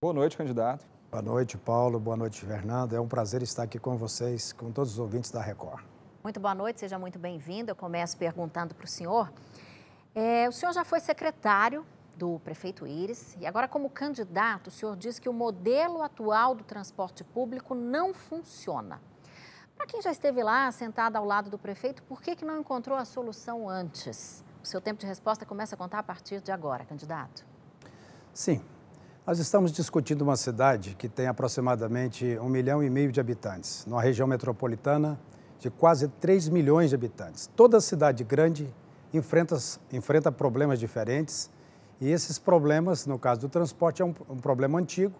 Boa noite, candidato. Boa noite, Paulo. Boa noite, Fernando. É um prazer estar aqui com vocês, com todos os ouvintes da Record. Muito boa noite, seja muito bem-vindo. Eu começo perguntando para o senhor. É, o senhor já foi secretário do prefeito Íris e agora, como candidato, o senhor diz que o modelo atual do transporte público não funciona. Para quem já esteve lá, sentada ao lado do prefeito, por que, que não encontrou a solução antes? O seu tempo de resposta começa a contar a partir de agora, candidato. Sim. Nós estamos discutindo uma cidade que tem aproximadamente um milhão e meio de habitantes, numa região metropolitana de quase 3 milhões de habitantes. Toda cidade grande enfrenta, enfrenta problemas diferentes e esses problemas, no caso do transporte, é um, um problema antigo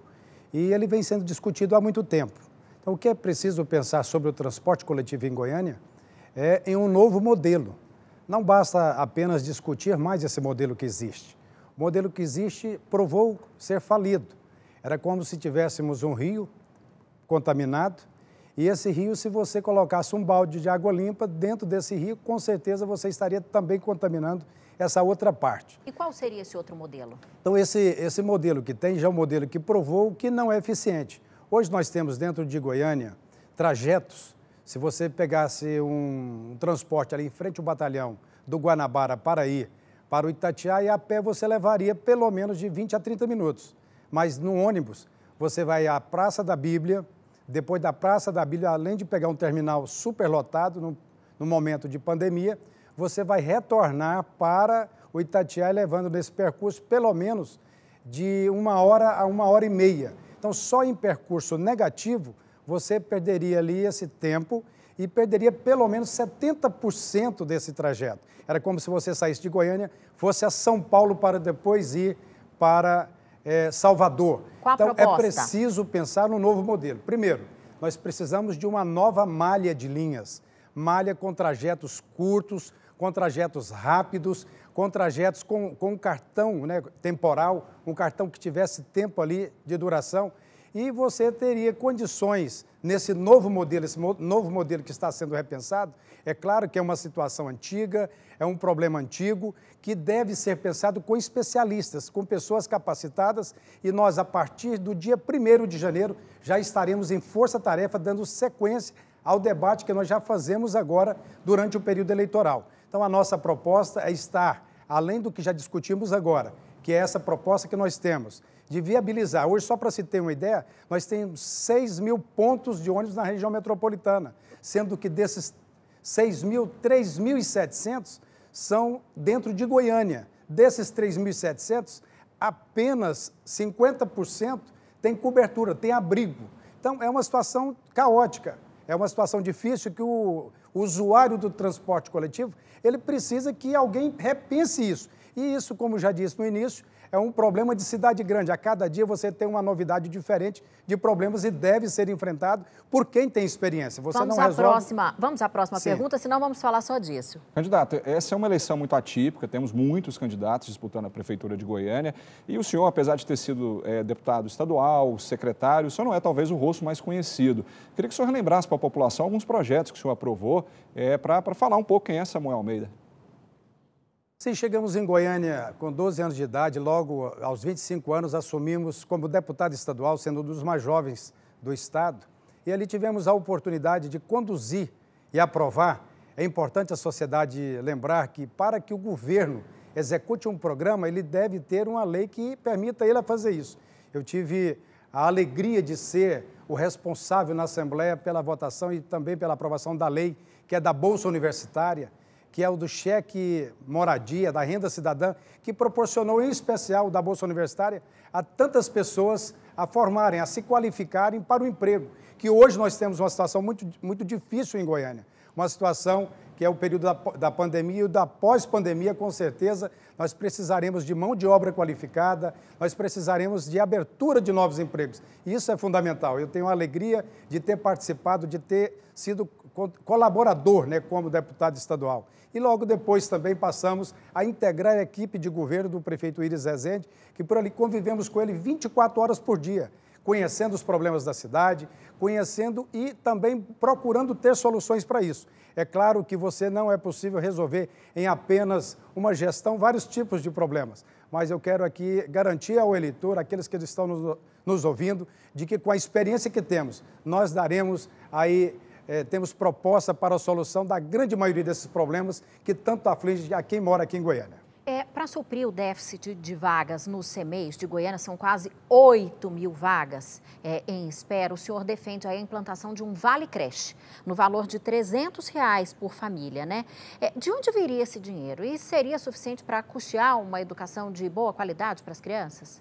e ele vem sendo discutido há muito tempo. Então, o que é preciso pensar sobre o transporte coletivo em Goiânia é em um novo modelo. Não basta apenas discutir mais esse modelo que existe. O modelo que existe provou ser falido. Era como se tivéssemos um rio contaminado e esse rio, se você colocasse um balde de água limpa dentro desse rio, com certeza você estaria também contaminando essa outra parte. E qual seria esse outro modelo? Então, esse, esse modelo que tem já é um modelo que provou que não é eficiente. Hoje nós temos dentro de Goiânia trajetos. Se você pegasse um, um transporte ali em frente ao batalhão do Guanabara para ir para o Itatiaia, a pé você levaria pelo menos de 20 a 30 minutos. Mas no ônibus, você vai à Praça da Bíblia, depois da Praça da Bíblia, além de pegar um terminal superlotado no, no momento de pandemia, você vai retornar para o Itatiaia, levando nesse percurso pelo menos de uma hora a uma hora e meia. Então, só em percurso negativo, você perderia ali esse tempo e perderia pelo menos 70% desse trajeto. Era como se você saísse de Goiânia, fosse a São Paulo para depois ir para é, Salvador. Qual então, é preciso pensar no novo modelo. Primeiro, nós precisamos de uma nova malha de linhas, malha com trajetos curtos, com trajetos rápidos, com trajetos com, com um cartão né, temporal, um cartão que tivesse tempo ali de duração, e você teria condições nesse novo modelo, esse novo modelo que está sendo repensado. É claro que é uma situação antiga, é um problema antigo que deve ser pensado com especialistas, com pessoas capacitadas e nós, a partir do dia 1 de janeiro, já estaremos em força-tarefa dando sequência ao debate que nós já fazemos agora durante o período eleitoral. Então, a nossa proposta é estar, além do que já discutimos agora, que é essa proposta que nós temos, de viabilizar. Hoje, só para se ter uma ideia, nós temos 6 mil pontos de ônibus na região metropolitana, sendo que desses 6 mil, 3.700 são dentro de Goiânia. Desses 3.700, apenas 50% tem cobertura, tem abrigo. Então, é uma situação caótica, é uma situação difícil que o usuário do transporte coletivo, ele precisa que alguém repense isso. E isso, como já disse no início, é um problema de cidade grande. A cada dia você tem uma novidade diferente de problemas e deve ser enfrentado por quem tem experiência. Você vamos não à resolve... próxima, vamos à próxima Sim. pergunta, senão vamos falar só disso. Candidato, essa é uma eleição muito atípica, temos muitos candidatos disputando a Prefeitura de Goiânia e o senhor, apesar de ter sido é, deputado estadual, secretário, o senhor não é talvez o rosto mais conhecido. Queria que o senhor relembrasse para a população alguns projetos que o senhor aprovou é, eh, para falar um pouco quem é Samuel Almeida. Sim, chegamos em Goiânia com 12 anos de idade, logo aos 25 anos assumimos como deputado estadual, sendo um dos mais jovens do estado, e ali tivemos a oportunidade de conduzir e aprovar. É importante a sociedade lembrar que para que o governo execute um programa, ele deve ter uma lei que permita ele fazer isso. Eu tive a alegria de ser o responsável na Assembleia pela votação e também pela aprovação da lei que é da bolsa universitária que é o do cheque moradia, da renda cidadã, que proporcionou, em especial, da Bolsa Universitária, a tantas pessoas a formarem, a se qualificarem para o emprego, que hoje nós temos uma situação muito, muito difícil em Goiânia. Uma situação que é o período da, da pandemia e da pós-pandemia, com certeza, nós precisaremos de mão de obra qualificada, nós precisaremos de abertura de novos empregos. Isso é fundamental. Eu tenho a alegria de ter participado, de ter sido colaborador né, como deputado estadual. E logo depois também passamos a integrar a equipe de governo do prefeito Iris Rezende, que por ali convivemos com ele 24 horas por dia, conhecendo os problemas da cidade, conhecendo e também procurando ter soluções para isso. É claro que você não é possível resolver em apenas uma gestão vários tipos de problemas, mas eu quero aqui garantir ao eleitor, aqueles que estão nos, nos ouvindo, de que com a experiência que temos, nós daremos aí é, temos proposta para a solução da grande maioria desses problemas que tanto aflige a quem mora aqui em Goiânia. É, para suprir o déficit de vagas nos semeis de Goiânia, são quase 8 mil vagas é, em espera. O senhor defende a implantação de um vale-creche, no valor de 300 reais por família, né? É, de onde viria esse dinheiro? E seria suficiente para custear uma educação de boa qualidade para as crianças?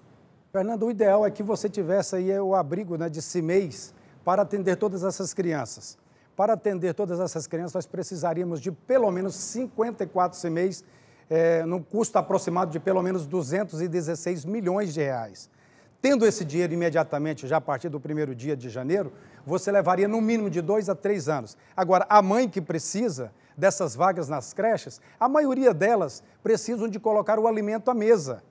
Fernando, o ideal é que você tivesse aí o abrigo né, de semeis para atender todas essas crianças. Para atender todas essas crianças, nós precisaríamos de pelo menos 54 CMEs, é, num custo aproximado de pelo menos 216 milhões de reais. Tendo esse dinheiro imediatamente, já a partir do primeiro dia de janeiro, você levaria no mínimo de dois a três anos. Agora, a mãe que precisa dessas vagas nas creches, a maioria delas precisam de colocar o alimento à mesa.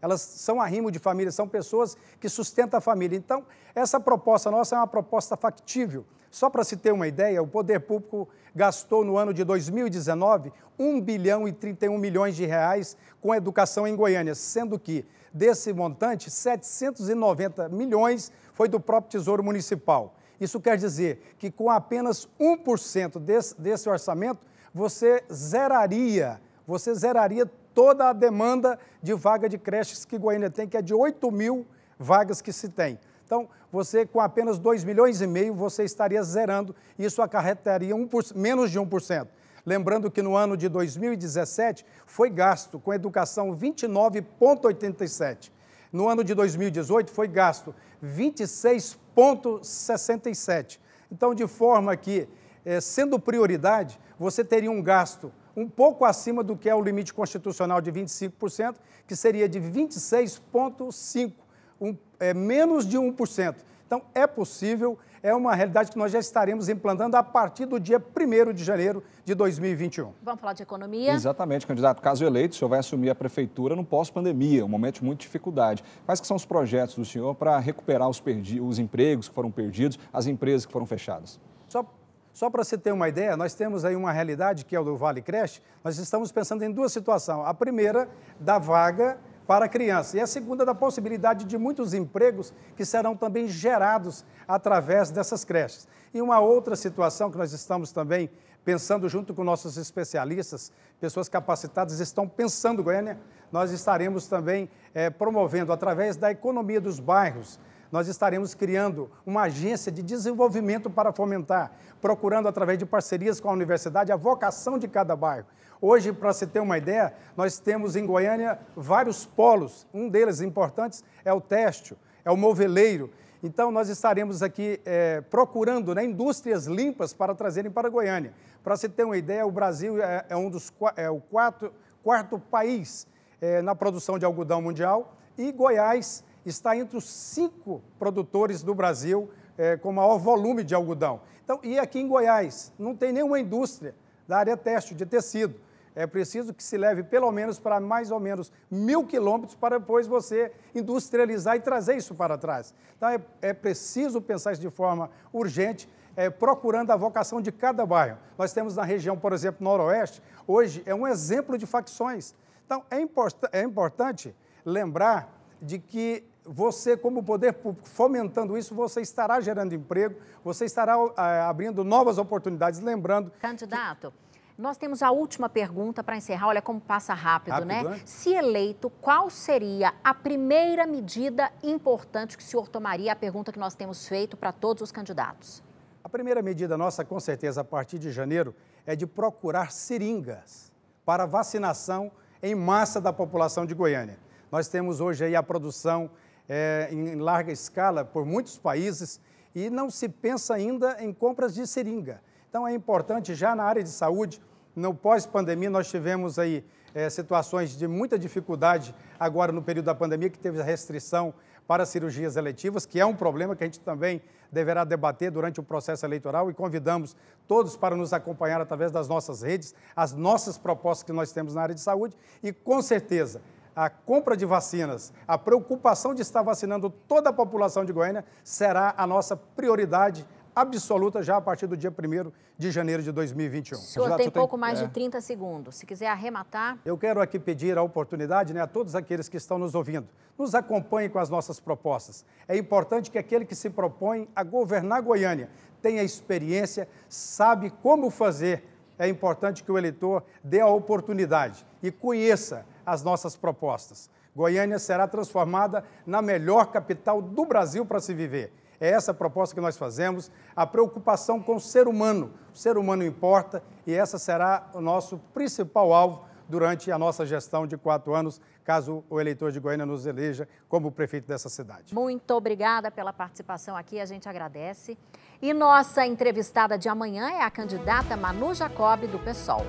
Elas são arrimo de família, são pessoas que sustentam a família. Então, essa proposta nossa é uma proposta factível só para se ter uma ideia, o poder público gastou no ano de 2019 1 bilhão e 31 milhões de reais com educação em Goiânia, sendo que desse montante 790 milhões foi do próprio Tesouro Municipal. Isso quer dizer que com apenas 1% desse, desse orçamento, você zeraria, você zeraria toda a demanda de vaga de creches que Goiânia tem, que é de 8 mil vagas que se tem. Então, você com apenas 2 milhões e meio, você estaria zerando, e isso acarretaria 1%, menos de 1%. Lembrando que no ano de 2017 foi gasto com educação 29,87. No ano de 2018 foi gasto 26,67. Então, de forma que, eh, sendo prioridade, você teria um gasto um pouco acima do que é o limite constitucional de 25%, que seria de 26,5% um, é, menos de 1%. Então, é possível, é uma realidade que nós já estaremos implantando a partir do dia 1 de janeiro de 2021. Vamos falar de economia? Exatamente, candidato. Caso eleito, o senhor vai assumir a prefeitura no pós-pandemia, um momento de muita dificuldade. Quais que são os projetos do senhor para recuperar os, os empregos que foram perdidos, as empresas que foram fechadas? Só só para você ter uma ideia, nós temos aí uma realidade que é o do Vale Creche, nós estamos pensando em duas situações. A primeira, da vaga para a criança. E a segunda, da possibilidade de muitos empregos que serão também gerados através dessas creches. E uma outra situação que nós estamos também pensando junto com nossos especialistas, pessoas capacitadas estão pensando, Goiânia, nós estaremos também é, promovendo através da economia dos bairros nós estaremos criando uma agência de desenvolvimento para fomentar, procurando, através de parcerias com a universidade, a vocação de cada bairro. Hoje, para se ter uma ideia, nós temos em Goiânia vários polos. Um deles importantes é o teste é o moveleiro. Então, nós estaremos aqui é, procurando né, indústrias limpas para trazerem para Goiânia. Para se ter uma ideia, o Brasil é, é um dos, é o quatro, quarto país é, na produção de algodão mundial e Goiás está entre os cinco produtores do Brasil é, com maior volume de algodão. Então, e aqui em Goiás, não tem nenhuma indústria da área teste de tecido. É preciso que se leve pelo menos para mais ou menos mil quilômetros para depois você industrializar e trazer isso para trás. Então é, é preciso pensar isso de forma urgente, é, procurando a vocação de cada bairro. Nós temos na região, por exemplo, Noroeste, hoje é um exemplo de facções. Então é, import é importante lembrar de que você, como poder público, fomentando isso, você estará gerando emprego, você estará eh, abrindo novas oportunidades. Lembrando. Candidato. Que... Nós temos a última pergunta para encerrar. Olha como passa rápido, rápido né? né? Se eleito, qual seria a primeira medida importante que o senhor tomaria? A pergunta que nós temos feito para todos os candidatos. A primeira medida nossa, com certeza, a partir de janeiro, é de procurar seringas para vacinação em massa da população de Goiânia. Nós temos hoje aí a produção é, em larga escala por muitos países e não se pensa ainda em compras de seringa. Então é importante já na área de saúde, no pós-pandemia nós tivemos aí é, situações de muita dificuldade agora no período da pandemia, que teve a restrição para cirurgias eletivas, que é um problema que a gente também deverá debater durante o processo eleitoral e convidamos todos para nos acompanhar através das nossas redes, as nossas propostas que nós temos na área de saúde e com certeza a compra de vacinas, a preocupação de estar vacinando toda a população de Goiânia será a nossa prioridade absoluta já a partir do dia 1 de janeiro de 2021. O senhor tem pouco mais é. de 30 segundos. Se quiser arrematar. Eu quero aqui pedir a oportunidade né, a todos aqueles que estão nos ouvindo. Nos acompanhem com as nossas propostas. É importante que aquele que se propõe a governar Goiânia tenha experiência, sabe como fazer. É importante que o eleitor dê a oportunidade e conheça as nossas propostas. Goiânia será transformada na melhor capital do Brasil para se viver. É essa a proposta que nós fazemos, a preocupação com o ser humano. O ser humano importa e essa será o nosso principal alvo durante a nossa gestão de quatro anos, caso o eleitor de Goiânia nos eleja como prefeito dessa cidade. Muito obrigada pela participação aqui, a gente agradece. E nossa entrevistada de amanhã é a candidata Manu Jacob, do PSOL.